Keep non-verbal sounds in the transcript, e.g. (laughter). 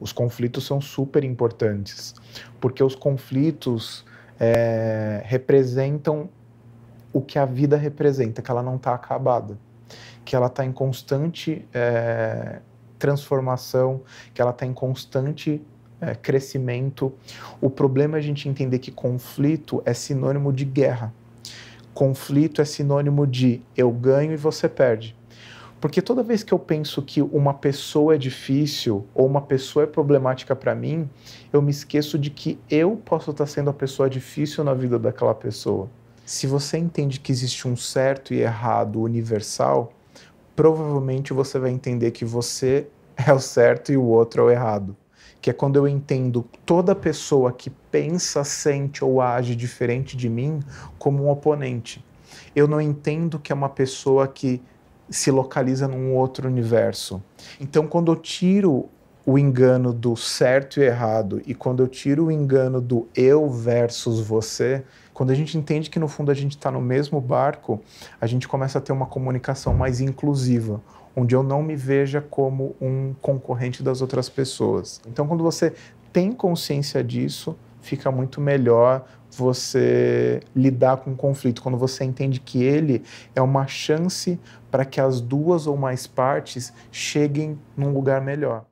Os conflitos são super importantes, porque os conflitos é, representam o que a vida representa, que ela não está acabada, que ela está em constante é, transformação, que ela está em constante é, crescimento. O problema é a gente entender que conflito é sinônimo de guerra. Conflito é sinônimo de eu ganho e você perde. Porque toda vez que eu penso que uma pessoa é difícil ou uma pessoa é problemática para mim, eu me esqueço de que eu posso estar sendo a pessoa difícil na vida daquela pessoa. Se você entende que existe um certo e errado universal, provavelmente você vai entender que você (laughs) é o certo e o outro é o errado. Que é quando eu entendo toda pessoa que pensa, sente ou age diferente de mim como um oponente. Eu não entendo que é uma pessoa que se localiza num outro universo. Então, quando eu tiro o engano do certo e errado e quando eu tiro o engano do eu versus você, quando a gente entende que no fundo a gente está no mesmo barco, a gente começa a ter uma comunicação mais inclusiva, onde eu não me veja como um concorrente das outras pessoas. Então, quando você tem consciência disso, fica muito melhor você lidar com o conflito, quando você entende que ele é uma chance para que as duas ou mais partes cheguem num lugar melhor.